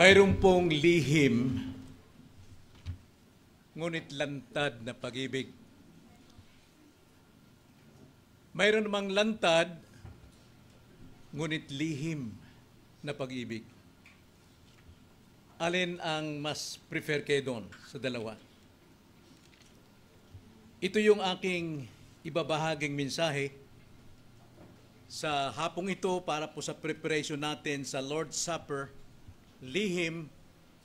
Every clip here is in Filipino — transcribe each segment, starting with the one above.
Mayroon pong lihim, ngunit lantad na pag-ibig. Mayroon namang lantad, ngunit lihim na pag-ibig. Alin ang mas prefer kayo doon sa dalawa? Ito yung aking ibabahaging mensahe sa hapong ito para po sa preparation natin sa Lord's Supper – lihim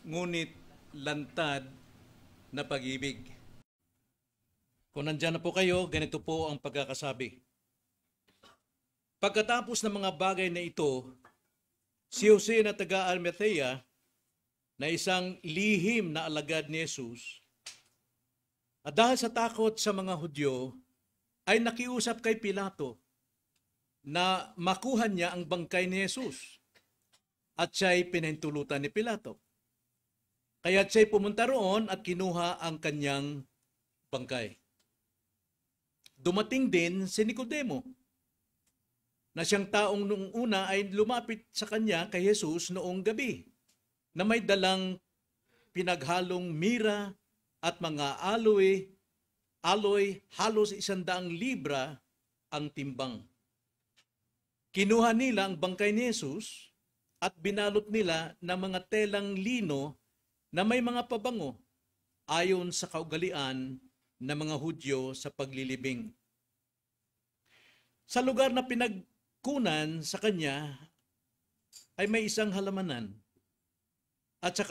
ngunit lantad na pag-ibig. Kung nandyan na po kayo, ganito po ang pagkakasabi. Pagkatapos ng mga bagay na ito, si Jose na taga Almethea, na isang lihim na alagad ni Jesus, at dahil sa takot sa mga Hudyo, ay nakiusap kay Pilato na makuha niya ang bangkay ni Jesus at siya'y pinahintulutan ni Pilato. Kaya siya'y pumunta roon at kinuha ang kanyang bangkay. Dumating din si Nicodemo na siyang taong noong una ay lumapit sa kanya kay Jesus noong gabi na may dalang pinaghalong mira at mga aloy, aloy halos isandaang libra ang timbang. Kinuha nila ang bangkay ni Jesus at binalot nila ng mga telang lino na may mga pabango ayon sa kaugalian ng mga Hudyo sa paglilibing. Sa lugar na pinagkunan sa kanya ay may isang halamanan at sa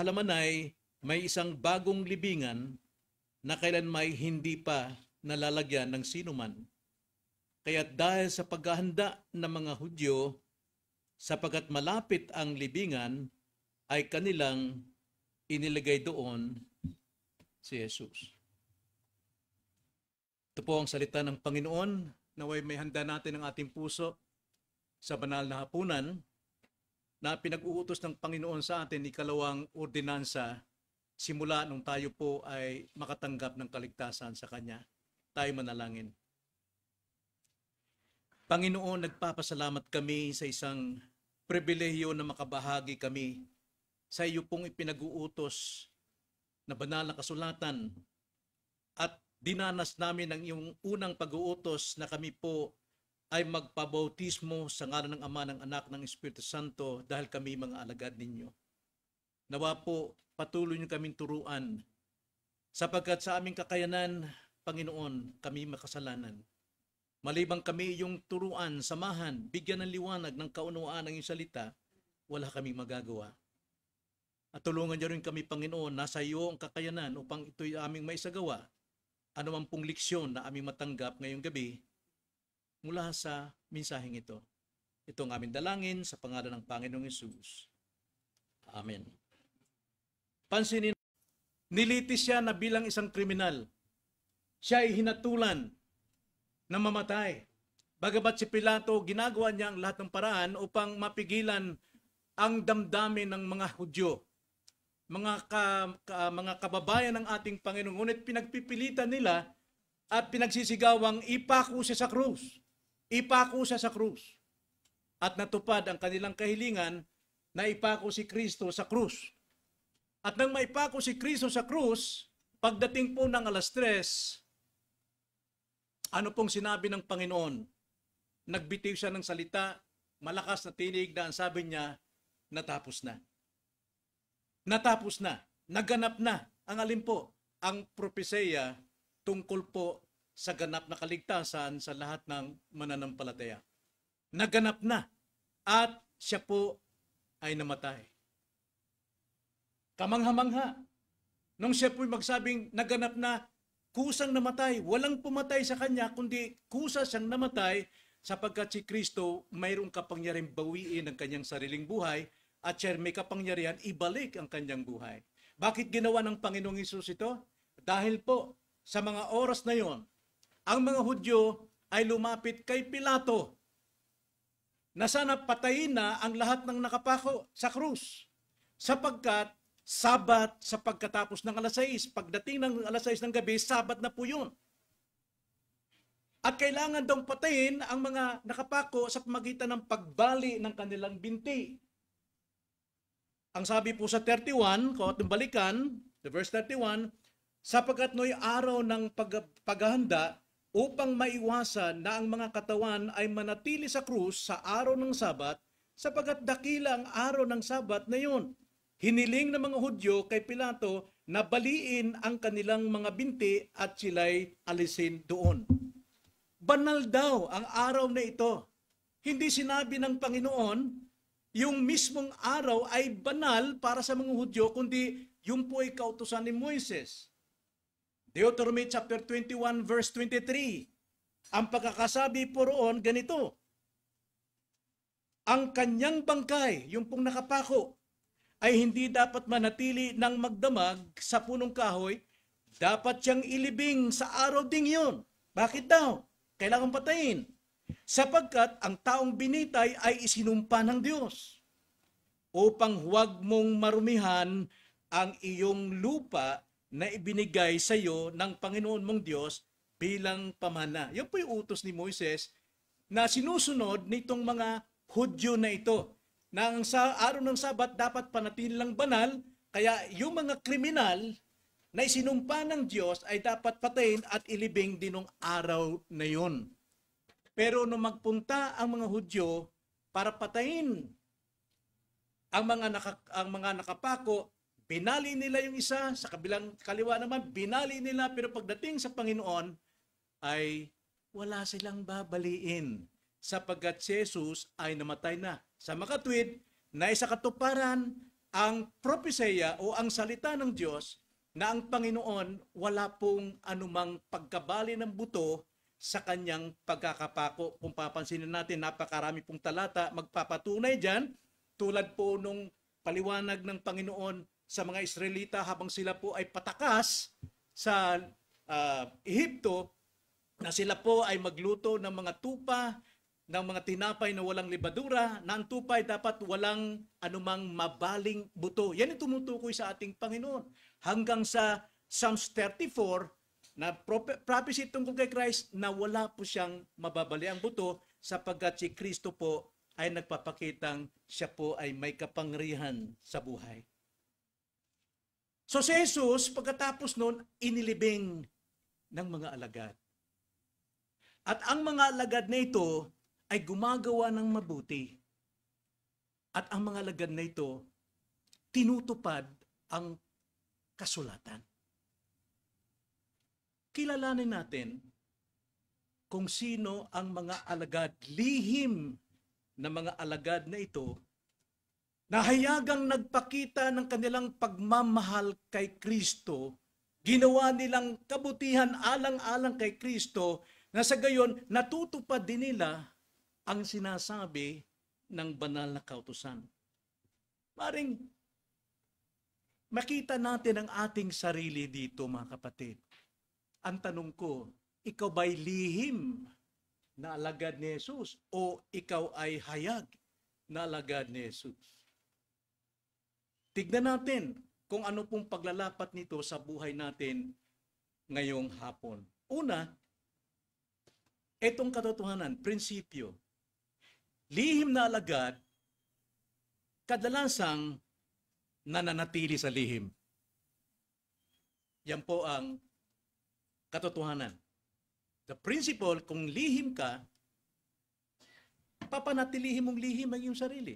halaman ay may isang bagong libingan na kailan may hindi pa nalalagyan ng sinuman. Kaya dahil sa paghahanda ng mga Hudyo sapagat malapit ang libingan ay kanilang inilagay doon si Jesus. Ito po ang salita ng Panginoon naway may handa natin ang ating puso sa banal na hapunan na pinag-uutos ng Panginoon sa atin ikalawang ordinansa simula nung tayo po ay makatanggap ng kaligtasan sa Kanya. Tayo manalangin. Panginoon, nagpapasalamat kami sa isang pribilehyo na makabahagi kami sa iyo pong ipinag-uutos na banal na kasulatan at dinanas namin ang iyong unang pag-uutos na kami po ay magpabautismo sa ngalan ng Ama ng Anak ng Espiritu Santo dahil kami mga alagad ninyo. Nawa po, patuloy niyo kaming turuan sapagkat sa aming kakayanan, Panginoon, kami makasalanan Malibang kami iyong turuan, samahan, bigyan ng liwanag ng kaunuan ng iyong salita, wala kaming magagawa. At tulungan niyo rin kami, Panginoon, nasa iyo ang kakayanan upang ito'y aming maisagawa, anuman pong leksyon na aming matanggap ngayong gabi mula sa minsaheng ito. Ito ang aming dalangin sa pangalan ng Panginoong Yesus. Amen. Pansinin, nilitis siya na bilang isang kriminal. Siya ay hinatulan na mamatay. Bagabat si Pilato, ginagawa niya ang lahat ng paraan upang mapigilan ang damdamin ng mga Hudyo, mga, ka, ka, mga kababayan ng ating Panginoon. Ngunit pinagpipilitan nila at pinagsisigawang ipako siya sa krus. Ipako siya sa krus. At natupad ang kanilang kahilingan na ipako si Kristo sa krus. At nang maipako si Kristo sa krus, pagdating po ng alas tres, ano pong sinabi ng Panginoon? Nagbitiw siya ng salita, malakas na tinig na ang sabi niya, natapos na. Natapos na, naganap na ang alin po? ang propeseya tungkol po sa ganap na kaligtasan sa lahat ng mananampalataya. Naganap na at siya po ay namatay. Kamanghamangha. Nung siya po'y magsabing naganap na, kusang namatay. Walang pumatay sa kanya, kundi kusa siyang namatay sapagkat si Kristo mayroong kapangyarihan bawiin ang kanyang sariling buhay at siya may kapangyarihan ibalik ang kanyang buhay. Bakit ginawa ng Panginoong Isus ito? Dahil po sa mga oras na yon, ang mga Hudyo ay lumapit kay Pilato na sana patayin na ang lahat ng nakapako sa krus sapagkat Sabat sa pagkatapos ng alas 6. Pagdating ng alas 6 ng gabi, sabat na po yun. At kailangan daw patayin ang mga nakapako sa pamagitan ng pagbali ng kanilang binti. Ang sabi po sa 31, kung ating balikan, the verse 31, sapagkat no'y araw ng pag- paghahanda upang maiwasan na ang mga katawan ay manatili sa krus sa araw ng Sabat sapagkat dakila ang araw ng Sabat na yun hiniling ng mga Hudyo kay Pilato na baliin ang kanilang mga binti at sila'y alisin doon. Banal daw ang araw na ito. Hindi sinabi ng Panginoon, yung mismong araw ay banal para sa mga Hudyo, kundi yung po ay kautusan ni Moises. Deuteronomy chapter 21 verse 23. Ang pagkakasabi po roon ganito. Ang kanyang bangkay, yung pong nakapako, ay hindi dapat manatili ng magdamag sa punong kahoy, dapat siyang ilibing sa araw ding yun. Bakit daw? Kailangan patayin. Sapagkat ang taong binitay ay isinumpa ng Diyos upang huwag mong marumihan ang iyong lupa na ibinigay sa iyo ng Panginoon mong Diyos bilang pamana. Yan po yung utos ni Moises na sinusunod nitong mga Hudyo na ito na ang sa araw ng Sabat dapat panatilang banal, kaya yung mga kriminal na isinumpa ng Diyos ay dapat patayin at ilibing din ng araw na yun. Pero nung magpunta ang mga Hudyo para patayin ang mga naka, ang mga nakapako, binali nila yung isa, sa kabilang kaliwa naman binali nila pero pagdating sa Panginoon ay wala silang babaliin sapagkat si Jesus ay namatay na. Sa makatwid, naisa katuparan ang propesya o ang salita ng Diyos na ang Panginoon wala pong anumang pagkabali ng buto sa kanyang pagkakapako. Kung papansinin natin, napakarami pong talata magpapatunay dyan tulad po nung paliwanag ng Panginoon sa mga Israelita habang sila po ay patakas sa uh, Ehipto na sila po ay magluto ng mga tupa ng mga tinapay na walang libadura, na ang tupay dapat walang anumang mabaling buto. Yan ang tumutukoy sa ating Panginoon. Hanggang sa Psalms 34, na prophecy tungkol kay Christ, na wala po siyang mababali ang buto sapagkat si Kristo po ay nagpapakitang siya po ay may kapangyarihan sa buhay. So si Jesus, pagkatapos noon, inilibing ng mga alagad. At ang mga alagad na ito ay gumagawa ng mabuti. At ang mga lagad na ito, tinutupad ang kasulatan. Kilalanin natin kung sino ang mga alagad, lihim na mga alagad na ito na hayagang nagpakita ng kanilang pagmamahal kay Kristo, ginawa nilang kabutihan alang-alang kay Kristo, na sa gayon natutupad din nila ang sinasabi ng banal na kautusan. Maring makita natin ang ating sarili dito mga kapatid. Ang tanong ko, ikaw ba'y lihim na alagad ni Jesus o ikaw ay hayag na alagad ni Jesus? Tignan natin kung ano pong paglalapat nito sa buhay natin ngayong hapon. Una, itong katotohanan, prinsipyo, lihim na alagad kadalasang nananatili sa lihim. Yan po ang katotohanan. The principle, kung lihim ka, papanatilihin mong lihim ang iyong sarili.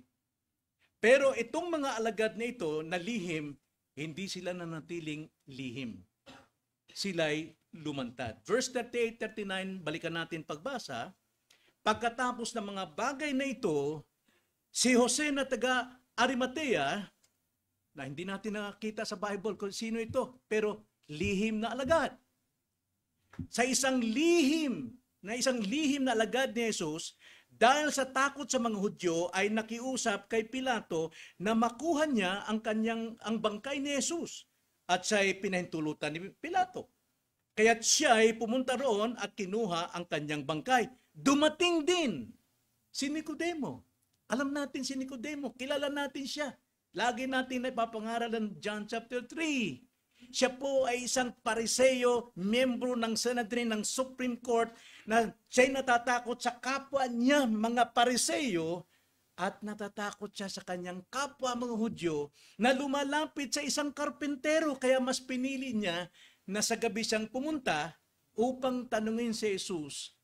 Pero itong mga alagad na ito na lihim, hindi sila nanatiling lihim. Sila'y lumantad. Verse 38-39, balikan natin pagbasa Pagkatapos ng mga bagay na ito, si Jose na taga Arimatea, na hindi natin nakakita sa Bible kung sino ito, pero lihim na alagad. Sa isang lihim, na isang lihim na alagad ni Jesus, dahil sa takot sa mga Hudyo ay nakiusap kay Pilato na makuha niya ang kanyang ang bangkay ni Jesus at siya ay pinahintulutan ni Pilato. Kaya't siya ay pumunta roon at kinuha ang kanyang bangkay. Dumating din si Nicodemo. Alam natin si Nicodemo, kilala natin siya. Lagi natin napapangaral ng John chapter 3. Siya po ay isang pariseyo, miyembro ng Senate ng Supreme Court na siya'y natatakot sa kapwa niya mga pariseyo at natatakot siya sa kanyang kapwa mga Hudyo na lumalapit sa isang karpentero kaya mas pinili niya na sa gabi siyang pumunta upang tanungin si Jesus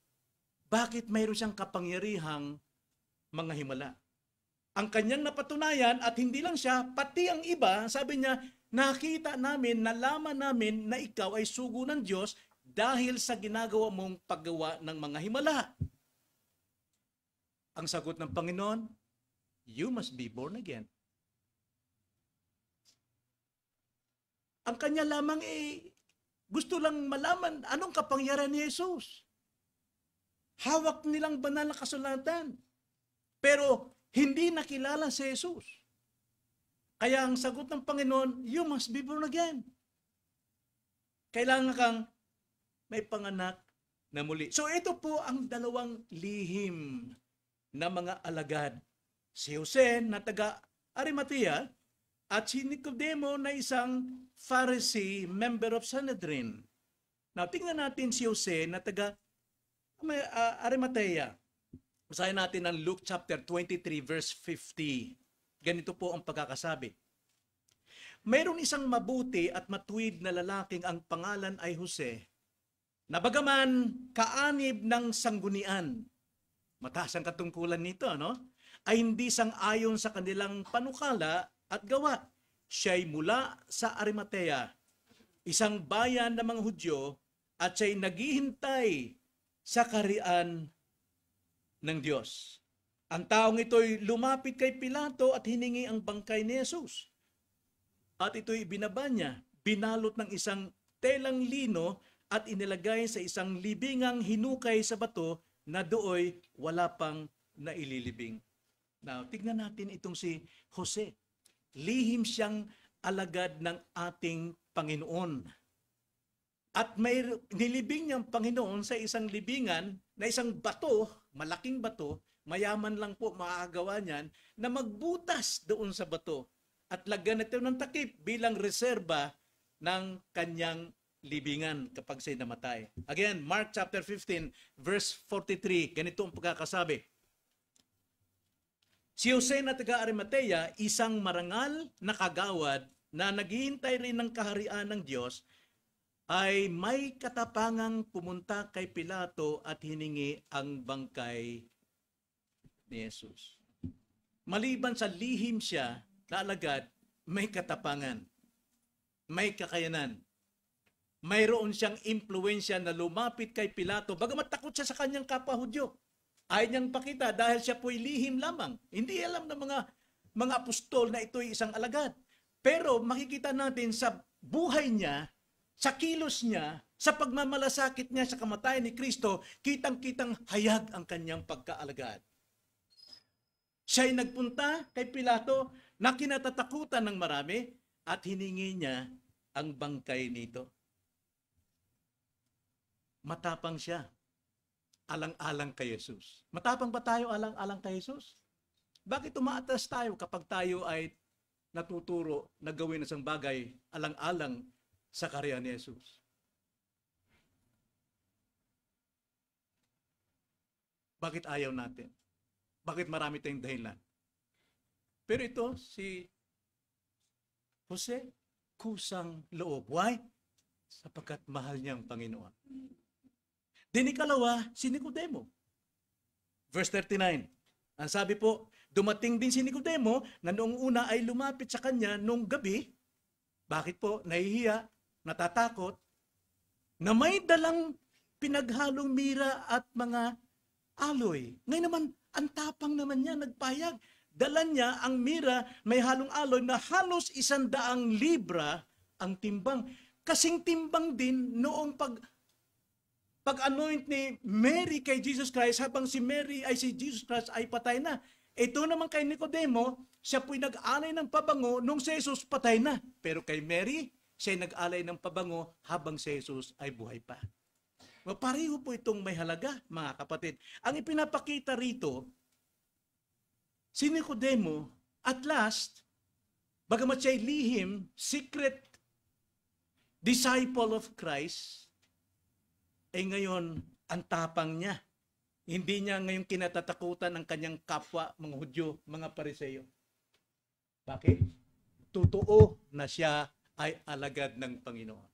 bakit mayroon siyang kapangyarihang mga himala? Ang kanyang napatunayan at hindi lang siya, pati ang iba, sabi niya, nakita namin, nalaman namin na ikaw ay sugo ng Diyos dahil sa ginagawa mong paggawa ng mga himala. Ang sagot ng Panginoon, you must be born again. Ang kanya lamang eh, gusto lang malaman anong kapangyarihan ni Jesus. Hawak nilang banal na kasulatan. Pero hindi nakilala si Jesus. Kaya ang sagot ng Panginoon, you must be born again. Kailangan kang may panganak na muli. So ito po ang dalawang lihim na mga alagad. Si Jose na taga Arimatea at si Nicodemo na isang Pharisee, member of Sanhedrin. Now, tingnan natin si Jose na taga uh, Arimatea. Basahin natin ang Luke chapter 23 verse 50. Ganito po ang pagkakasabi. Mayroong isang mabuti at matuwid na lalaking ang pangalan ay Jose, na bagaman kaanib ng sanggunian. Mataas ang katungkulan nito, no? Ay hindi sang-ayon sa kanilang panukala at gawa. Siya'y mula sa Arimatea, isang bayan ng mga Hudyo, at siya'y naghihintay sa karian ng Diyos. Ang taong ito'y lumapit kay Pilato at hiningi ang bangkay ni Jesus. At ito'y binaba niya, binalot ng isang telang lino at inilagay sa isang libingang hinukay sa bato na dooy wala pang naililibing. Now, tignan natin itong si Jose. Lihim siyang alagad ng ating Panginoon at may nilibing niyang Panginoon sa isang libingan na isang bato, malaking bato, mayaman lang po makakagawa niyan, na magbutas doon sa bato at lagyan ito ng takip bilang reserba ng kanyang libingan kapag siya namatay. Again, Mark chapter 15, verse 43, ganito ang pagkakasabi. Si Jose na taga Arimatea, isang marangal na kagawad na naghihintay rin ng kaharian ng Diyos ay may katapangang pumunta kay Pilato at hiningi ang bangkay ni Jesus. Maliban sa lihim siya, lalagat, may katapangan, may kakayanan. Mayroon siyang impluensya na lumapit kay Pilato, bagamat takot siya sa kanyang kapahudyo. Ay niyang pakita dahil siya po'y lihim lamang. Hindi alam ng mga mga apostol na ito'y isang alagad. Pero makikita natin sa buhay niya, sa kilos niya, sa pagmamalasakit niya sa kamatayan ni Kristo, kitang-kitang hayag ang kanyang pagkaalagad. Siya'y nagpunta kay Pilato na kinatatakutan ng marami at hiningi niya ang bangkay nito. Matapang siya. Alang-alang kay Jesus. Matapang ba tayo alang-alang kay Jesus? Bakit umaatas tayo kapag tayo ay natuturo na gawin isang bagay alang-alang sa karya ni Jesus. Bakit ayaw natin? Bakit marami tayong dahilan? Pero ito, si Jose, kusang loob. Why? Sapagkat mahal niya ang Panginoon. Din ikalawa, si Nicodemo. Verse 39. Ang sabi po, dumating din si Nicodemo na noong una ay lumapit sa kanya noong gabi. Bakit po? Nahihiya natatakot na may dalang pinaghalong mira at mga aloy. Ngayon naman, ang tapang naman niya, nagpayag. Dala niya ang mira, may halong aloy na halos isandaang libra ang timbang. Kasing timbang din noong pag pag-anoint ni Mary kay Jesus Christ habang si Mary ay si Jesus Christ ay patay na. Ito naman kay Nicodemo, siya po'y nag alay ng pabango nung si Jesus patay na. Pero kay Mary, siya'y nag-alay ng pabango habang si Jesus ay buhay pa. Pareho po itong may halaga, mga kapatid. Ang ipinapakita rito, si Nicodemo, at last, bagamat siya'y lihim, secret disciple of Christ, ay eh ngayon, ang tapang niya. Hindi niya ngayon kinatatakutan ang kanyang kapwa, mga Hudyo, mga Pariseo. Bakit? Totoo na siya ay alagad ng Panginoon.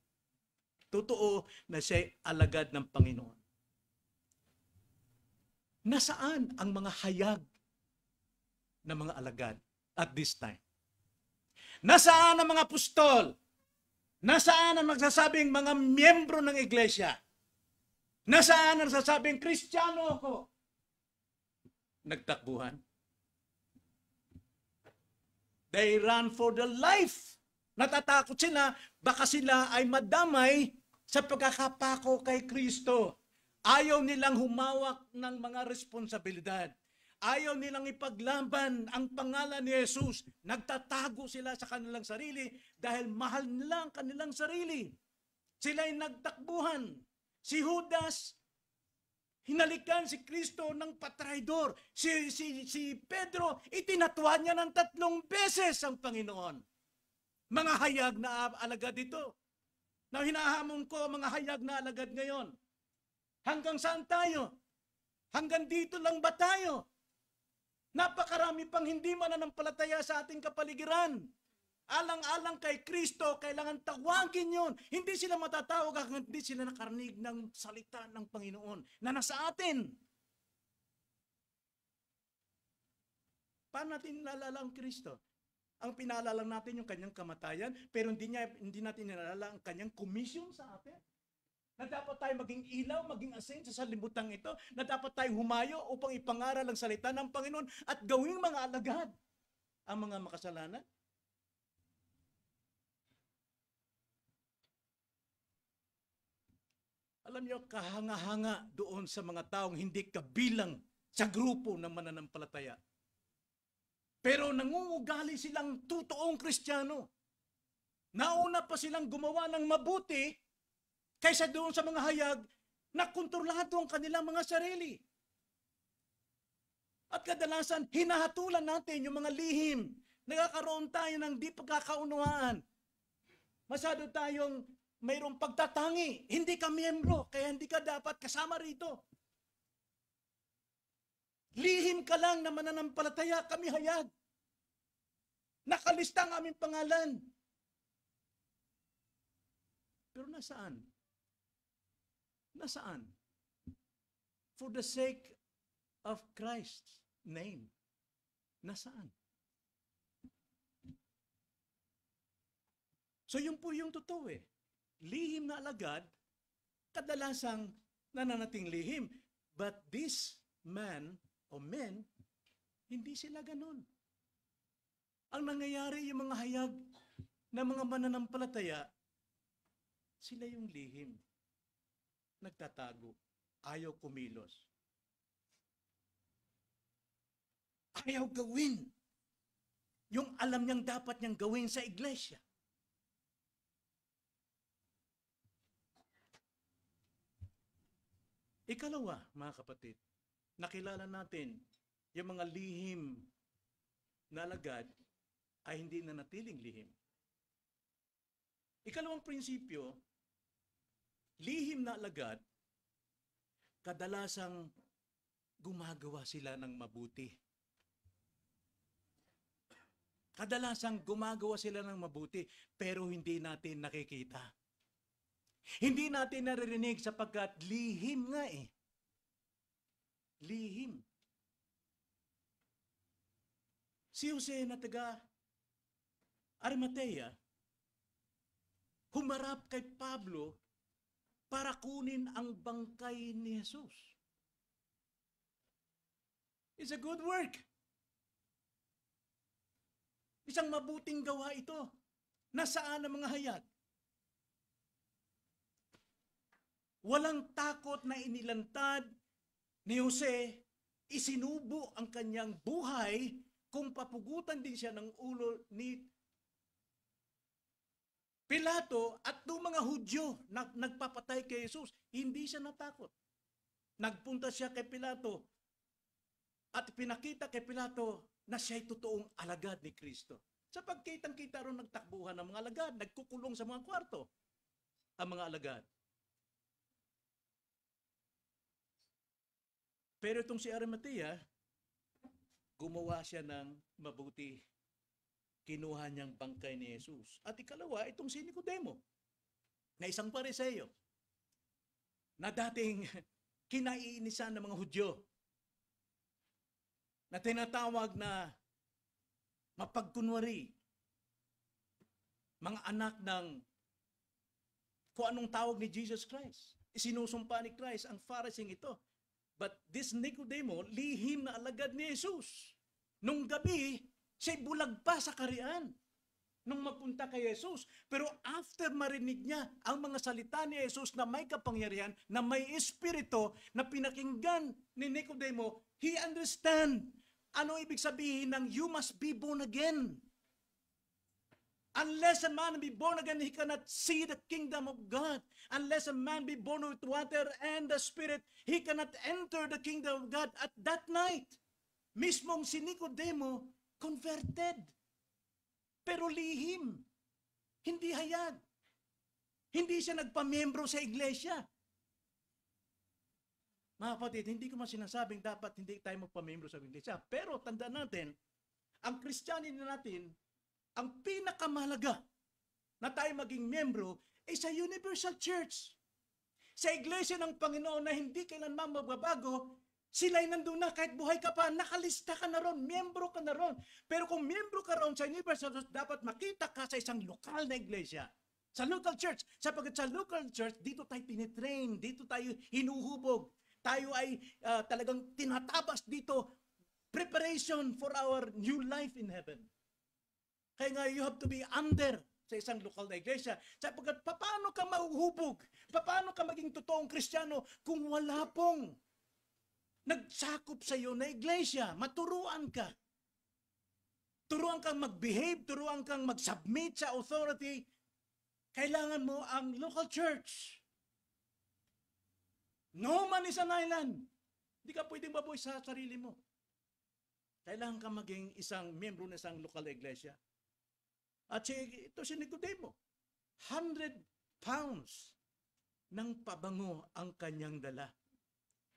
Totoo na siya ay alagad ng Panginoon. Nasaan ang mga hayag ng mga alagad at this time? Nasaan ang mga apostol? Nasaan ang magsasabing mga miyembro ng iglesia? Nasaan ang sasabing kristyano ako? Nagtakbuhan. They ran for the life Natatakot sila, baka sila ay madamay sa pagkakapako kay Kristo. Ayaw nilang humawak ng mga responsibilidad. Ayaw nilang ipaglaban ang pangalan ni Jesus. Nagtatago sila sa kanilang sarili dahil mahal nila ang kanilang sarili. Sila'y nagtakbuhan. Si Judas, hinalikan si Kristo ng patraidor. Si, si, si Pedro, itinatwa niya ng tatlong beses ang Panginoon. Mga hayag na alagad ito. Na hinahamon ko mga hayag na alagad ngayon. Hanggang saan tayo? Hanggang dito lang ba tayo? Napakarami pang hindi mananampalataya sa ating kapaligiran. Alang-alang kay Kristo, kailangan tawagin yon. Hindi sila matatawag hanggang hindi sila nakarnig ng salita ng Panginoon na nasa atin. Paano natin nalala ang Kristo? Ang pinala natin yung kanyang kamatayan, pero hindi, niya, hindi natin inalala ang kanyang commission sa atin. Na dapat tayo maging ilaw, maging asin sa salibutang ito, na dapat tayo humayo upang ipangaral ang salita ng Panginoon at gawing mga alagad ang mga makasalanan. Alam niyo, kahanga-hanga doon sa mga taong hindi kabilang sa grupo ng mananampalataya. Pero nangungugali silang totoong kristyano. Nauna pa silang gumawa ng mabuti kaysa doon sa mga hayag na kontrolado ang kanilang mga sarili. At kadalasan, hinahatulan natin yung mga lihim. Nagkakaroon tayo ng di pagkakaunawaan. Masyado tayong mayroong pagtatangi. Hindi ka miyembro, kaya hindi ka dapat kasama rito. Lihim ka lang na mananampalataya, kami hayag. Nakalista ang aming pangalan. Pero nasaan? Nasaan? For the sake of Christ's name. Nasaan? So yun po yung totoo eh. Lihim na alagad, kadalasang nananating lihim. But this man o men, hindi sila ganun. Ang nangyayari yung mga hayag na mga mananampalataya, sila yung lihim. Nagtatago. Ayaw kumilos. Ayaw gawin yung alam niyang dapat niyang gawin sa iglesia. Ikalawa, mga kapatid, nakilala natin yung mga lihim na lagad ay hindi na natiling lihim. Ikalawang prinsipyo, lihim na lagad, kadalasang gumagawa sila ng mabuti. Kadalasang gumagawa sila ng mabuti pero hindi natin nakikita. Hindi natin naririnig sapagkat lihim nga eh lihim. Si Jose na taga Arimatea, humarap kay Pablo para kunin ang bangkay ni Jesus. It's a good work. Isang mabuting gawa ito. Nasaan ang mga hayag? Walang takot na inilantad ni Jose, isinubo ang kanyang buhay kung papugutan din siya ng ulo ni Pilato at ng mga Hudyo na nagpapatay kay Jesus, hindi siya natakot. Nagpunta siya kay Pilato at pinakita kay Pilato na siya'y totoong alagad ni Kristo. Sa pagkitang-kita ron nagtakbuhan ng mga alagad, nagkukulong sa mga kwarto ang mga alagad. Pero itong si Arimathea, gumawa siya ng mabuti. Kinuha niyang bangkay ni Jesus. At ikalawa, itong si Nicodemo, na isang pariseyo, na dating kinaiinisan ng mga Hudyo, na tinatawag na mapagkunwari, mga anak ng kung anong tawag ni Jesus Christ. Isinusumpa ni Christ ang Pharisee ito. But this Nicodemo, lihim na alagad ni Jesus. Nung gabi, siya'y bulag pa sa karian nung magpunta kay Jesus. Pero after marinig niya ang mga salita ni Jesus na may kapangyarihan, na may espirito na pinakinggan ni Nicodemo, he understand ano ibig sabihin ng you must be born again. Unless a man be born again, he cannot see the kingdom of God. Unless a man be born with water and the Spirit, he cannot enter the kingdom of God. At that night, mismong si Nicodemo converted. Pero lihim. Hindi hayag. Hindi siya nagpamembro sa iglesia. Mga kapatid, hindi ko man sinasabing dapat hindi tayo magpamembro sa iglesia. Pero tanda natin, ang Kristiyani natin, ang pinakamalaga na tayo maging membro ay sa Universal Church. Sa Iglesia ng Panginoon na hindi kailanman magbabago, sila'y nandun na kahit buhay ka pa, nakalista ka na ron, membro ka na ron. Pero kung membro ka ron sa Universal Church, dapat makita ka sa isang lokal na iglesia. Sa local church. Sapagat sa local church, dito tayo pinitrain, dito tayo hinuhubog. Tayo ay uh, talagang tinatabas dito preparation for our new life in heaven. Kaya nga, you have to be under sa isang lokal na iglesia. Sapagkat paano ka mahuhubog? Paano ka maging totoong kristyano kung wala pong nagsakop sa iyo na iglesia? Maturuan ka. Turuan kang mag-behave, turuan kang mag-submit sa authority. Kailangan mo ang local church. No man is an island. Hindi ka pwedeng baboy sa sarili mo. Kailangan kang maging isang miyembro ng isang local na iglesia at si, ito si Nicodemo, 100 pounds ng pabango ang kanyang dala.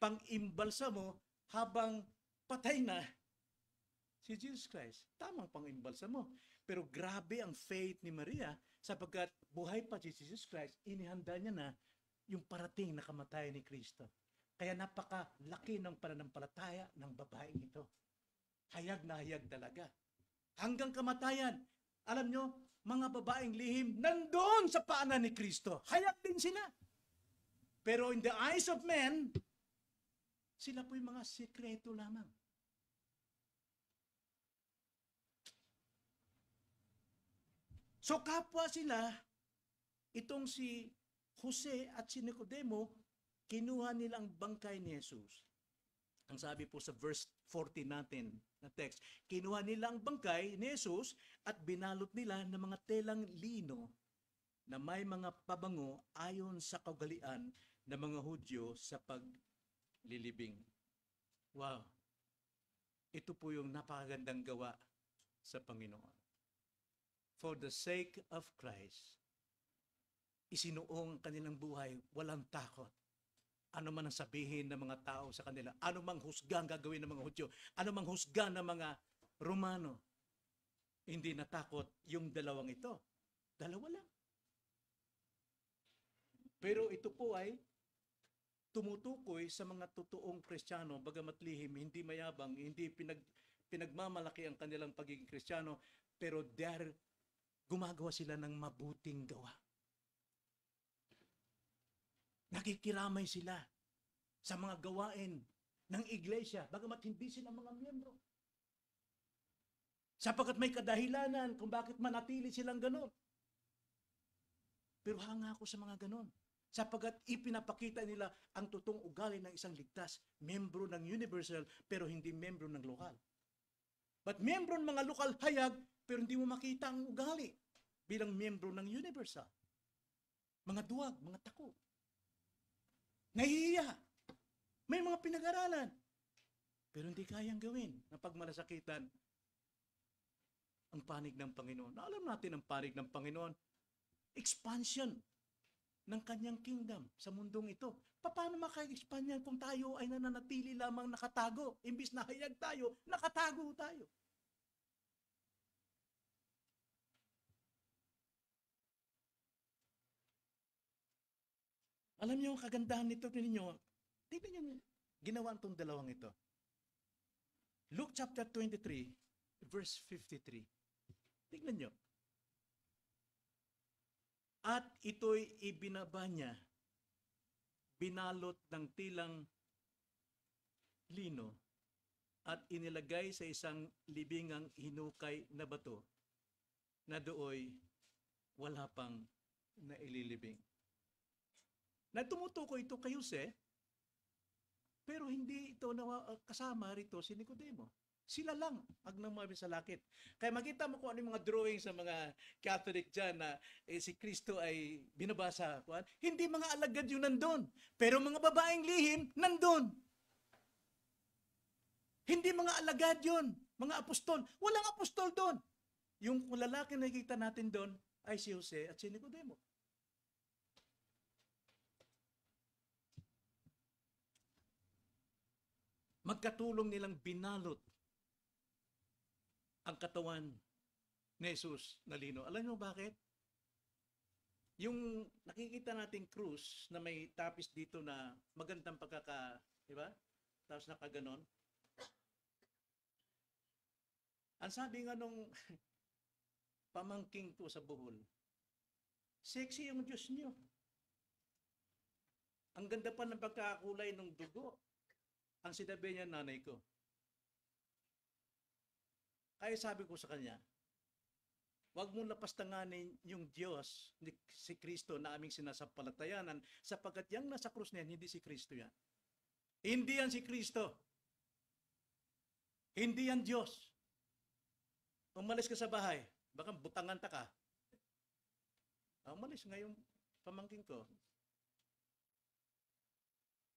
Pang-imbalsa mo habang patay na si Jesus Christ. Tamang pang-imbalsa mo. Pero grabe ang faith ni Maria sapagkat buhay pa si Jesus Christ, inihanda niya na yung parating na kamatayan ni Kristo. Kaya napakalaki ng pananampalataya ng babaeng ito. Hayag na hayag talaga. Hanggang kamatayan, alam nyo, mga babaeng lihim, nandoon sa paanan ni Kristo. Hayag din sila. Pero in the eyes of men, sila yung mga sikreto lamang. So kapwa sila, itong si Jose at si Nicodemo, kinuha nilang bangkay ni Jesus. Ang sabi po sa verse 40 natin na text, kinuha nilang bangkay ni Jesus at binalot nila ng mga telang lino na may mga pabango ayon sa kaugalian ng mga Hudyo sa paglilibing. Wow! Ito po yung napakagandang gawa sa Panginoon. For the sake of Christ, isinuong kanilang buhay, walang takot. Ano man ang sabihin ng mga tao sa kanila, ano mang husga ang gagawin ng mga Hudyo, ano mang husga ng mga Romano, hindi natakot yung dalawang ito. Dalawa lang. Pero ito po ay tumutukoy sa mga totoong Kristiyano, bagamat lihim, hindi mayabang, hindi pinag, pinagmamalaki ang kanilang pagiging Kristiyano, pero dahil gumagawa sila ng mabuting gawa. Nakikiramay sila sa mga gawain ng iglesia, bagamat hindi sila mga miyembro. Sapagkat may kadahilanan kung bakit manatili silang ganon. Pero hanga ako sa mga ganon. Sapagat ipinapakita nila ang totoong ugali ng isang ligtas, membro ng universal pero hindi membro ng lokal. But membro ng mga lokal hayag pero hindi mo makita ang ugali bilang membro ng universal. Mga duwag, mga tako. Nahihiya. May mga pinag-aralan. Pero hindi kayang gawin na pagmalasakitan ang panig ng Panginoon. Na alam natin ang panig ng Panginoon. Expansion ng kanyang kingdom sa mundong ito. Paano maka-expand yan kung tayo ay nananatili lamang nakatago? Imbis na hayag tayo, nakatago tayo. Alam niyo ang kagandahan nito ninyo. Tingnan niyo, ginawa itong dalawang ito. Luke chapter 23, verse 53. Tingnan nyo. At ito'y ibinaba niya, binalot ng tilang lino at inilagay sa isang libingang hinukay na bato na dooy wala pang naililibing. Na tumutuko ito kay Jose, pero hindi ito na ah, kasama rito si Nicodemo. Sila lang ang namabi sa lakit. Kaya makita mo kung ano yung mga drawing sa mga Catholic dyan na eh, si Kristo ay binabasa. Kuan? Hindi mga alagad yun nandun. Pero mga babaeng lihim, nandun. Hindi mga alagad yun. Mga apostol. Walang apostol doon. Yung lalaki na nakikita natin doon ay si Jose at si Nicodemo. Magkatulong nilang binalot ang katawan ni Jesus na lino. Alam niyo bakit? Yung nakikita nating krus na may tapis dito na magandang pagkaka, di ba? Tapos nakaganon. Ang sabi nga nung pamangking ko sa buhol, sexy yung Diyos niyo. Ang ganda pa ng pagkakulay ng dugo. Ang sinabi niya nanay ko, kaya sabi ko sa kanya, Huwag mo lapastanganin yung Diyos, ni si Kristo na aming sinasapalatayanan sapagkat yang nasa krus niyan, hindi si Kristo yan. Hindi yan si Kristo. Hindi yan Diyos. Umalis ka sa bahay, baka butanganta ka. Ah, umalis ngayong pamangking ko.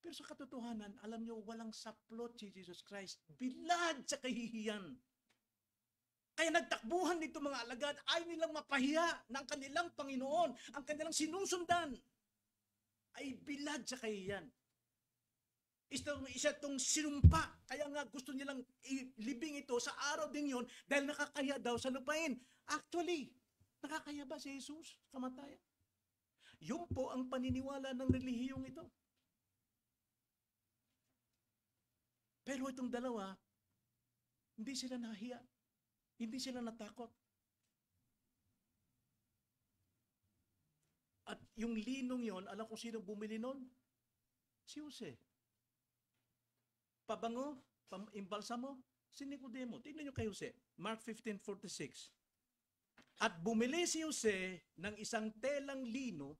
Pero sa katotohanan, alam nyo, walang saplot si Jesus Christ. Bilad sa kahihiyan. Kaya nagtakbuhan nito mga alagad, ayaw nilang mapahiya ng kanilang Panginoon, ang kanilang sinusundan ay bilad sa kahiyan. Ito, isa itong sinumpa. Kaya nga gusto nilang ilibing ito sa araw din yon dahil nakakaya daw sa lupain. Actually, nakakaya ba si Jesus kamatayan? Yun po ang paniniwala ng relihiyong ito. Pero itong dalawa, hindi sila nahiya. Hindi sila natakot. At yung linong yon, alam ko sino bumili nun? Si Jose. Pabango, imbalsamo, si Nicodemo. Tingnan nyo kay Jose. Mark 15.46 At bumili si Jose ng isang telang lino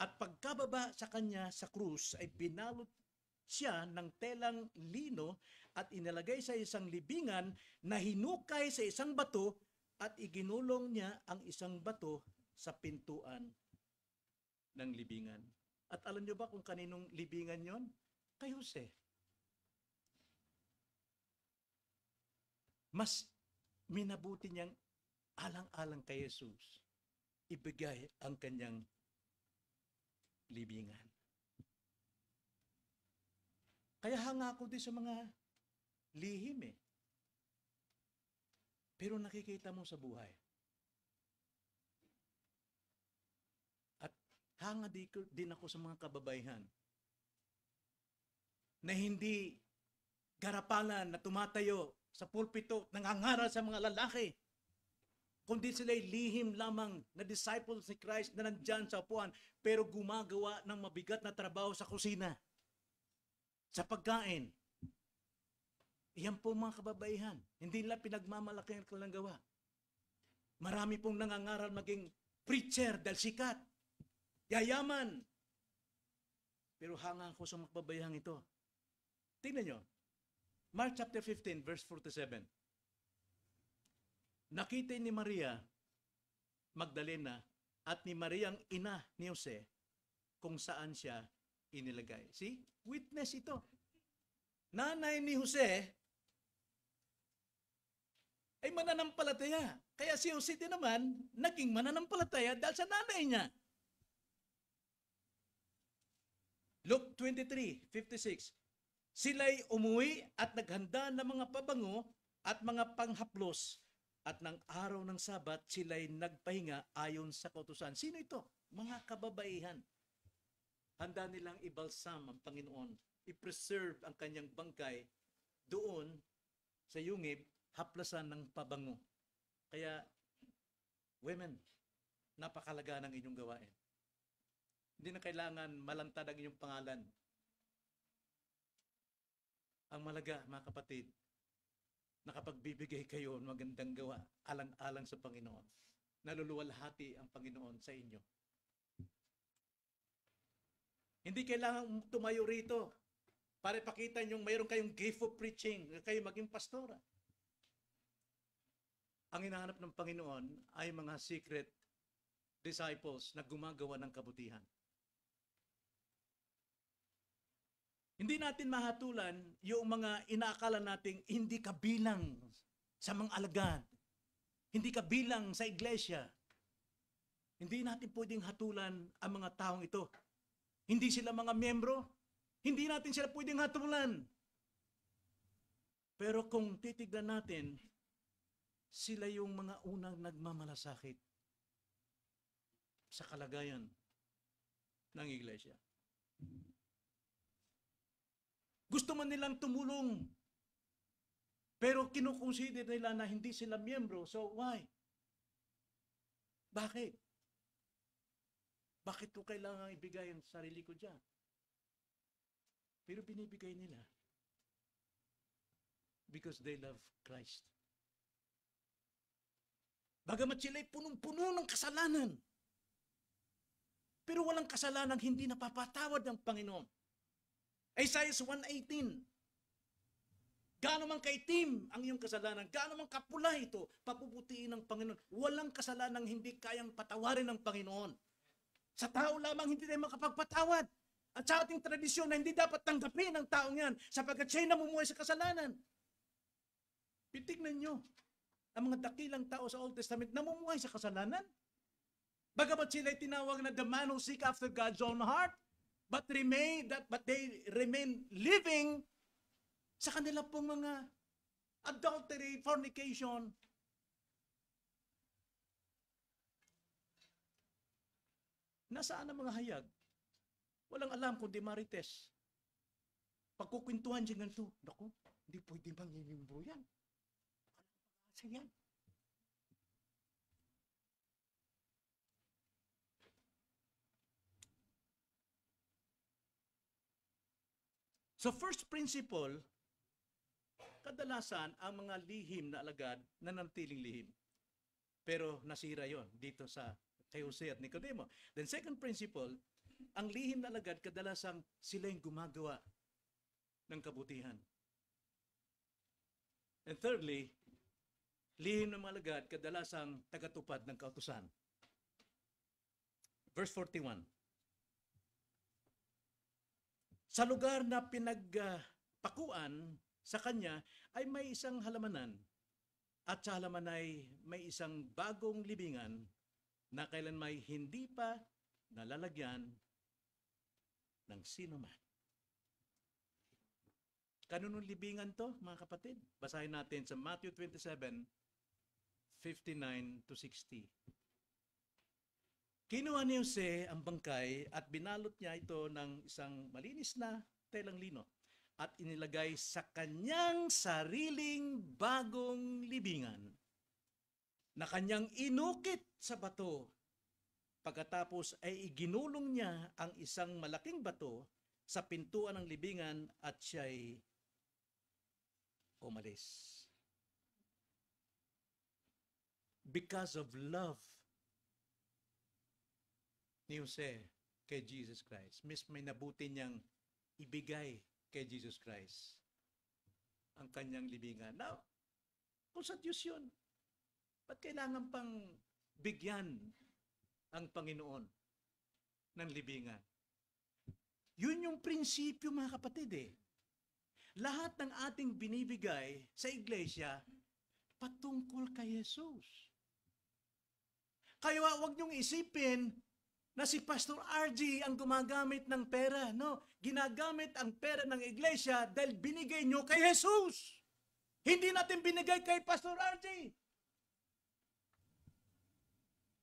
at pagkababa sa kanya sa krus ay binalot siya ng telang lino at inilagay sa isang libingan na hinukay sa isang bato at iginulong niya ang isang bato sa pintuan ng libingan. At alam niyo ba kung kaninong libingan yon? Kay Jose. Mas minabuti niyang alang-alang kay Jesus ibigay ang kanyang libingan. Kaya hanga ako din sa mga lihim eh. Pero nakikita mo sa buhay. At hanga din ako sa mga kababaihan na hindi garapalan na tumatayo sa pulpito, nangangaral sa mga lalaki, kundi sila'y lihim lamang na disciples ni Christ na nandyan sa upuan, pero gumagawa ng mabigat na trabaho sa kusina, sa pagkain, Iyan po mga kababaihan. Hindi nila pinagmamalaki ang kanilang gawa. Marami pong nangangaral maging preacher dahil sikat. Yayaman. Pero hanga ko sa mga kababaihang ito. Tingnan nyo. Mark chapter 15 verse 47. Nakita ni Maria Magdalena at ni Maria ang ina ni Jose kung saan siya inilagay. See? Witness ito. Nanay ni Jose, ay mananampalataya. Kaya si Jose naman, naging mananampalataya dahil sa nanay niya. Luke 23:56 Sila'y umuwi at naghanda ng mga pabango at mga panghaplos at ng araw ng Sabat sila'y nagpahinga ayon sa kautusan. Sino ito? Mga kababaihan. Handa nilang ibalsam ang Panginoon, i-preserve ang kanyang bangkay doon sa yungib haplasan ng pabango. Kaya, women, napakalaga ng inyong gawain. Hindi na kailangan malantad ang inyong pangalan. Ang malaga, mga kapatid, nakapagbibigay kayo ng magandang gawa, alang-alang sa Panginoon. Naluluwalhati ang Panginoon sa inyo. Hindi kailangan tumayo rito para ipakita nyo mayroon kayong gift of preaching, kayo maging pastora. Ang hinahanap ng Panginoon ay mga secret disciples na gumagawa ng kabutihan. Hindi natin mahatulan yung mga inaakala nating hindi kabilang sa mga alagad, hindi kabilang sa iglesia. Hindi natin pwedeng hatulan ang mga taong ito. Hindi sila mga miyembro, hindi natin sila pwedeng hatulan. Pero kung titignan natin sila yung mga unang nagmamalasakit sa kalagayan ng iglesia. Gusto man nilang tumulong, pero kinukonsider nila na hindi sila miyembro, so why? Bakit? Bakit ko kailangan ibigay ang sarili ko dyan? Pero binibigay nila because they love Christ. Bagamat sila'y punong-puno ng kasalanan. Pero walang kasalanan hindi napapatawad ng Panginoon. Isaiah 1.18 Gaano man kaitim ang iyong kasalanan, gaano man kapula ito, papuputiin ng Panginoon. Walang kasalanan hindi kayang patawarin ng Panginoon. Sa tao lamang hindi tayo makapagpatawad. At sa ating tradisyon na hindi dapat tanggapin ng taong yan sapagkat siya'y namumuhay sa kasalanan. Pitignan niyo, ang mga dakilang tao sa Old Testament namumuhay sa kasalanan. Bagamat sila tinawag na the man who seek after God's own heart, but remain that but they remain living sa kanila pong mga adultery, fornication. Nasaan ang mga hayag? Walang alam kundi marites. Pagkukwentuhan siya ganito, naku, hindi pwede manginimbo yan. So yan. So first principle, kadalasan ang mga lihim na alagad na nanatiling lihim. Pero nasira yon dito sa kay Jose at Nicodemo. Then second principle, ang lihim na alagad kadalasang sila yung gumagawa ng kabutihan. And thirdly, Lihim ng mga lagad, kadalasang tagatupad ng kautusan. Verse 41. Sa lugar na pinagpakuan sa kanya ay may isang halamanan at sa halaman ay may isang bagong libingan na kailan may hindi pa nalalagyan ng sino man. Kanunong libingan to, mga kapatid? Basahin natin sa Matthew 27, 59 to 60. Kinuha ni Jose ang bangkay at binalot niya ito ng isang malinis na telang lino at inilagay sa kanyang sariling bagong libingan na kanyang inukit sa bato. Pagkatapos ay iginulong niya ang isang malaking bato sa pintuan ng libingan at siya'y umalis because of love ni Jose kay Jesus Christ. Miss may nabuti niyang ibigay kay Jesus Christ ang kanyang libingan. Now, kung sa yun, ba't kailangan pang bigyan ang Panginoon ng libingan? Yun yung prinsipyo mga kapatid eh. Lahat ng ating binibigay sa iglesia patungkol kay Jesus. Kaya wag niyong isipin na si Pastor RG ang gumagamit ng pera. No, ginagamit ang pera ng iglesia dahil binigay niyo kay Jesus. Hindi natin binigay kay Pastor RG.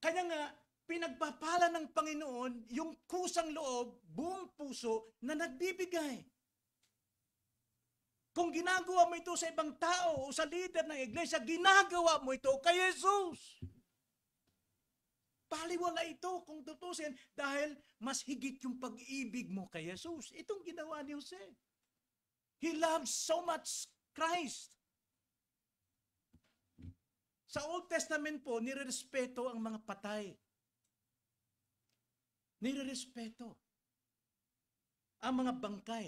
Kaya nga, pinagpapala ng Panginoon yung kusang loob, buong puso na nagbibigay. Kung ginagawa mo ito sa ibang tao o sa leader ng iglesia, ginagawa mo ito kay Jesus. Baliwala ito kung tutusin dahil mas higit yung pag-ibig mo kay Jesus. Itong ginawa ni Jose. He loves so much Christ. Sa Old Testament po, nirerespeto ang mga patay. Nirerespeto ang mga bangkay.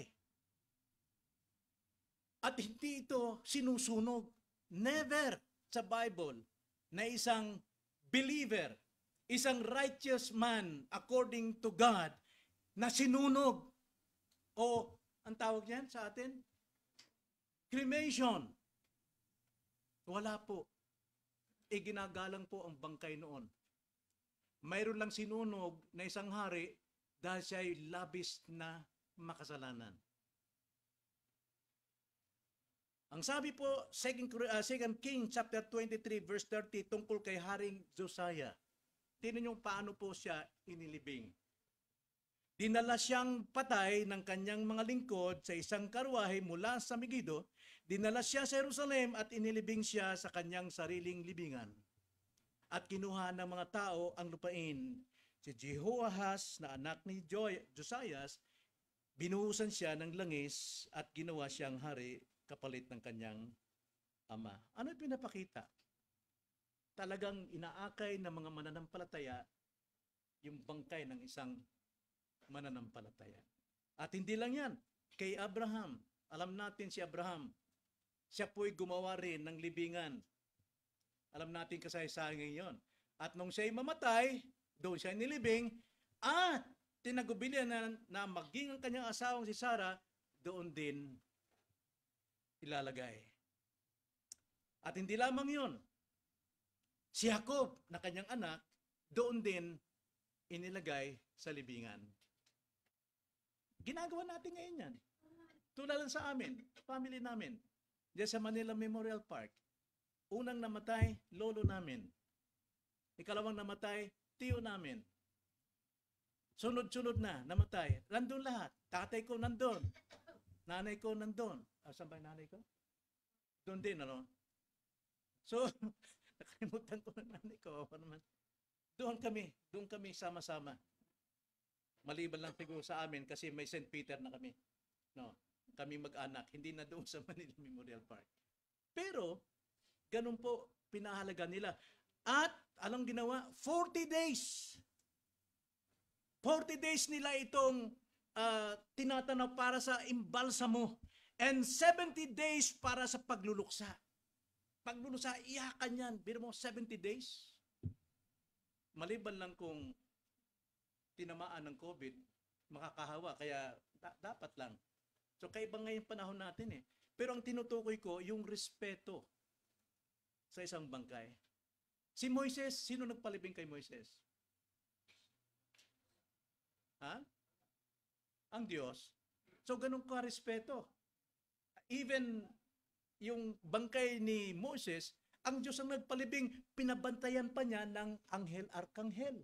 At hindi ito sinusunog. Never sa Bible na isang believer isang righteous man according to God na sinunog o ang tawag niyan sa atin? Cremation. Wala po. E ginagalang po ang bangkay noon. Mayroon lang sinunog na isang hari dahil siya ay labis na makasalanan. Ang sabi po, 2 uh, Kings chapter 23 verse 30 tungkol kay Haring Josiah. Tinan yung paano po siya inilibing. Dinala siyang patay ng kanyang mga lingkod sa isang karwahe mula sa Megiddo. Dinala siya sa Jerusalem at inilibing siya sa kanyang sariling libingan. At kinuha ng mga tao ang lupain. Si Jehoahaz na anak ni Joy, Josias, binuhusan siya ng langis at ginawa siyang hari kapalit ng kanyang ama. Ano pinapakita? talagang inaakay ng mga mananampalataya yung bangkay ng isang mananampalataya. At hindi lang yan, kay Abraham, alam natin si Abraham, siya po'y gumawa rin ng libingan. Alam natin kasaysayan ngayon. At nung siya'y mamatay, doon siya nilibing, at tinagubilya na, na maging ang kanyang asawang si Sarah, doon din ilalagay. At hindi lamang yun, Si Jacob na kanyang anak, doon din inilagay sa libingan. Ginagawa natin ngayon yan. Tulad sa amin, family namin. Diyan sa Manila Memorial Park. Unang namatay, lolo namin. Ikalawang namatay, tiyo namin. Sunod-sunod na, namatay. Nandun lahat. Tatay ko nandun. Nanay ko nandun. Ah, saan ba nanay ko? Doon din, ano? So, Nakalimutan ko na nanay ko. Ako naman. Doon kami. Doon kami sama-sama. Maliban lang siguro sa amin kasi may St. Peter na kami. No, kami mag-anak. Hindi na doon sa Manila Memorial Park. Pero, ganun po pinahalaga nila. At, alam ginawa? 40 days. 40 days nila itong uh, tinatanaw para sa imbalsamo and 70 days para sa pagluluksa paglulusa, iyakan yan. Biro mo, 70 days. Maliban lang kung tinamaan ng COVID, makakahawa. Kaya da- dapat lang. So kaiba ngayon panahon natin eh. Pero ang tinutukoy ko, yung respeto sa isang bangkay. Si Moises, sino nagpalibing kay Moises? Ha? Ang Diyos. So ganun ka respeto. Even yung bangkay ni Moses, ang Diyos ang nagpalibing, pinabantayan pa niya ng anghel-arkanghel.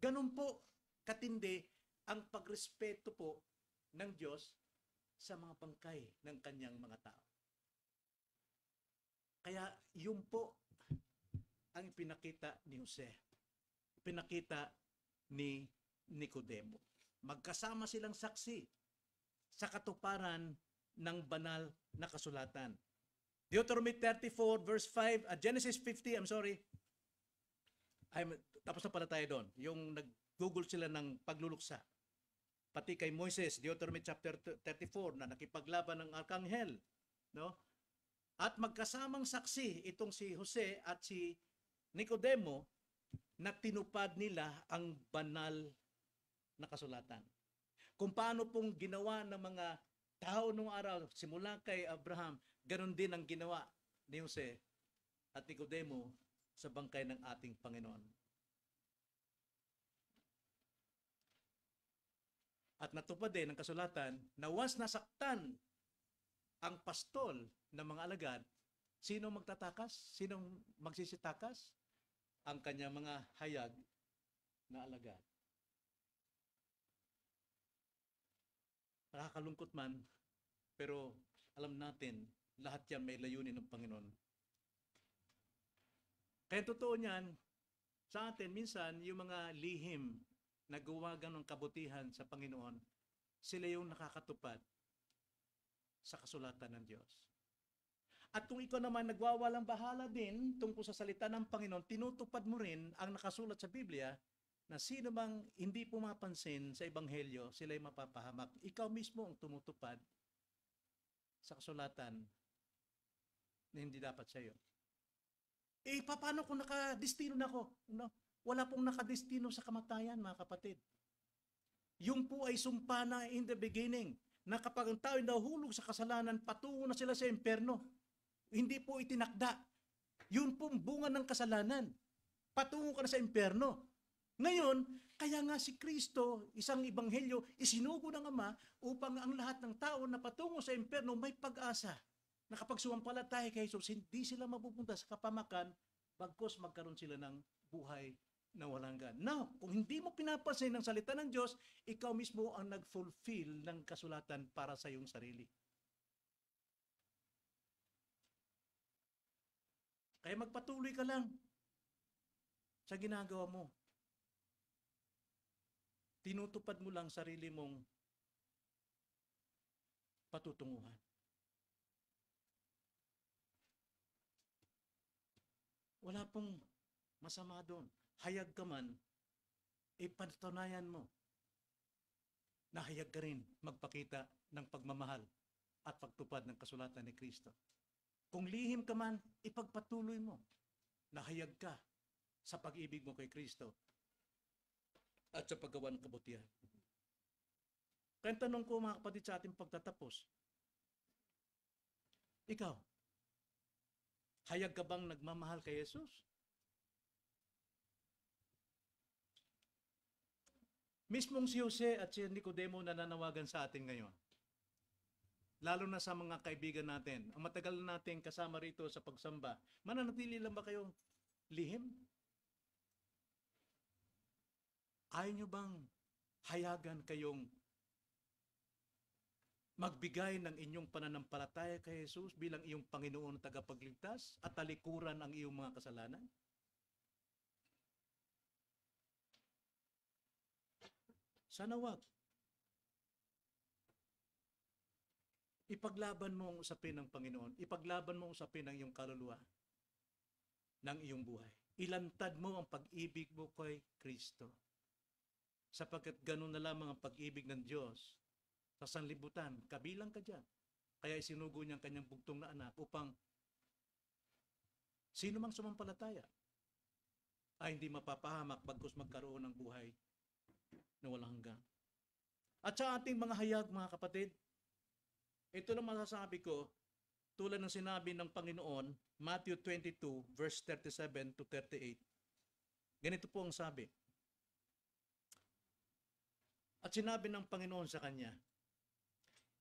Ganun po katindi ang pagrespeto po ng Diyos sa mga bangkay ng kanyang mga tao. Kaya yun po ang pinakita ni Jose. Pinakita ni Nicodemo. Magkasama silang saksi sa katuparan ng banal na kasulatan. Deuteronomy 34 verse 5, uh, Genesis 50, I'm sorry. I'm, tapos na pala tayo doon. Yung nag-google sila ng pagluluksa. Pati kay Moises, Deuteronomy chapter 34 na nakipaglaban ng arkanghel, no? At magkasamang saksi itong si Jose at si Nicodemo na tinupad nila ang banal na kasulatan. Kung paano pong ginawa ng mga tao nung araw, simula kay Abraham, ganun din ang ginawa ni Jose at Nicodemo sa bangkay ng ating Panginoon. At natupad din ang kasulatan na once nasaktan ang pastol ng mga alagad, sino magtatakas? Sino magsisitakas? Ang kanyang mga hayag na alagad. nakakalungkot man, pero alam natin, lahat yan may layunin ng Panginoon. Kaya totoo niyan, sa atin minsan, yung mga lihim na guwagan ng kabutihan sa Panginoon, sila yung nakakatupad sa kasulatan ng Diyos. At kung ikaw naman nagwawalang bahala din tungkol sa salita ng Panginoon, tinutupad mo rin ang nakasulat sa Biblia, na sino mang hindi pumapansin sa ebanghelyo, sila'y mapapahamak. Ikaw mismo ang tumutupad sa kasulatan na hindi dapat sa iyo. Eh, paano kung nakadestino na ako? No? Wala pong nakadestino sa kamatayan, mga kapatid. Yung po ay sumpa na in the beginning na kapag ang tao ay nahulog sa kasalanan, patungo na sila sa impyerno. Hindi po itinakda. Yun pong bunga ng kasalanan. Patungo ka na sa impyerno. Ngayon, kaya nga si Kristo, isang ibanghelyo, isinugo ng Ama upang ang lahat ng tao na patungo sa impyerno may pag-asa na kapag sumampalataya kay Jesus, hindi sila mapupunta sa kapamakan bagkos magkaroon sila ng buhay na walang gan. Now, kung hindi mo pinapansin ang salita ng Diyos, ikaw mismo ang nag-fulfill ng kasulatan para sa iyong sarili. Kaya magpatuloy ka lang sa ginagawa mo tinutupad mo lang sarili mong patutunguhan. Wala pong masama doon. Hayag ka man, ipatunayan mo na hayag ka rin magpakita ng pagmamahal at pagtupad ng kasulatan ni Kristo. Kung lihim ka man, ipagpatuloy mo na hayag ka sa pag-ibig mo kay Kristo at sa paggawa ng kabutihan. Kaya tanong ko mga kapatid sa ating pagtatapos, ikaw, hayag ka bang nagmamahal kay Jesus? Mismong si Jose at si Nicodemo na nanawagan sa atin ngayon. Lalo na sa mga kaibigan natin, ang matagal natin kasama rito sa pagsamba, mananatili lang ba kayong lihim? Ayaw nyo bang hayagan kayong magbigay ng inyong pananampalataya kay Jesus bilang iyong Panginoon tagapagligtas at talikuran ang iyong mga kasalanan? Sana wag. Ipaglaban mo ang usapin ng Panginoon. Ipaglaban mo ang usapin ng iyong kaluluwa ng iyong buhay. Ilantad mo ang pag-ibig mo kay Kristo sapagkat ganun na lamang ang pag-ibig ng Diyos sa sanlibutan, kabilang ka dyan. Kaya isinugo niya ang kanyang bugtong na anak upang sino mang sumampalataya ay hindi mapapahamak bagkus magkaroon ng buhay na walang hanggan. At sa ating mga hayag, mga kapatid, ito lang masasabi ko, tulad ng sinabi ng Panginoon, Matthew 22, verse 37 to 38. Ganito po ang sabi, at sinabi ng Panginoon sa kanya,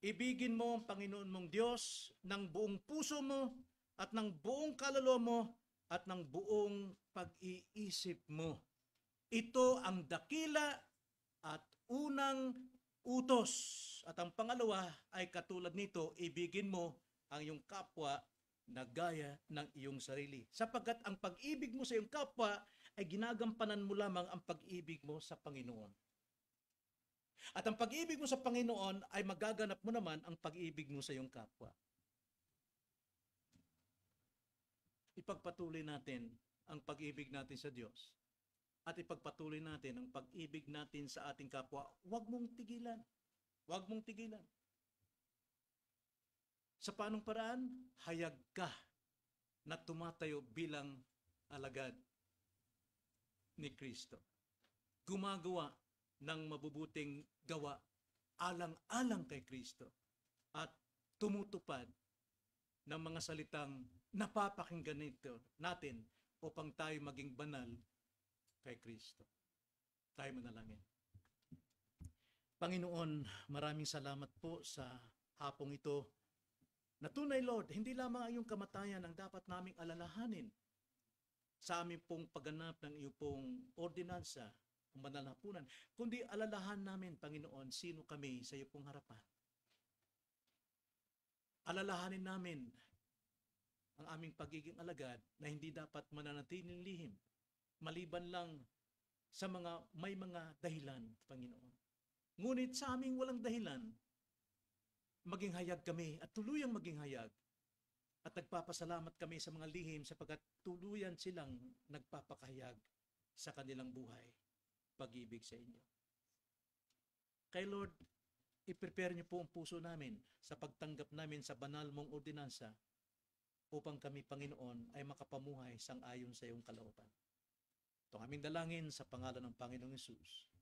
Ibigin mo ang Panginoon mong Diyos ng buong puso mo at ng buong kaluluwa mo at ng buong pag-iisip mo. Ito ang dakila at unang utos. At ang pangalawa ay katulad nito, ibigin mo ang iyong kapwa na gaya ng iyong sarili. Sapagkat ang pag-ibig mo sa iyong kapwa ay ginagampanan mo lamang ang pag-ibig mo sa Panginoon. At ang pag-ibig mo sa Panginoon ay magaganap mo naman ang pag-ibig mo sa iyong kapwa. Ipagpatuloy natin ang pag-ibig natin sa Diyos at ipagpatuloy natin ang pag-ibig natin sa ating kapwa. Huwag mong tigilan. Huwag mong tigilan. Sa panong paraan, hayag ka na tumatayo bilang alagad ni Kristo. Gumagawa ng mabubuting gawa alang-alang kay Kristo at tumutupad ng mga salitang napapakinggan nito natin upang tayo maging banal kay Kristo. Tayo manalangin. Panginoon, maraming salamat po sa hapong ito. Natunay Lord, hindi lamang ang kamatayan ang dapat naming alalahanin sa aming pong pagganap ng iyong pong ordinansa o manalapunan, kundi alalahan namin, Panginoon, sino kami sa iyo pong harapan. Alalahanin namin ang aming pagiging alagad na hindi dapat mananatiling lihim, maliban lang sa mga may mga dahilan, Panginoon. Ngunit sa aming walang dahilan, maging hayag kami at tuluyang maging hayag at nagpapasalamat kami sa mga lihim sapagat tuluyan silang nagpapakahayag sa kanilang buhay pag-ibig sa inyo. Kay Lord, i-prepare niyo po ang puso namin sa pagtanggap namin sa banal mong ordinansa upang kami, Panginoon, ay makapamuhay sang ayon sa iyong kalooban. Ito aming dalangin sa pangalan ng Panginoong Yesus.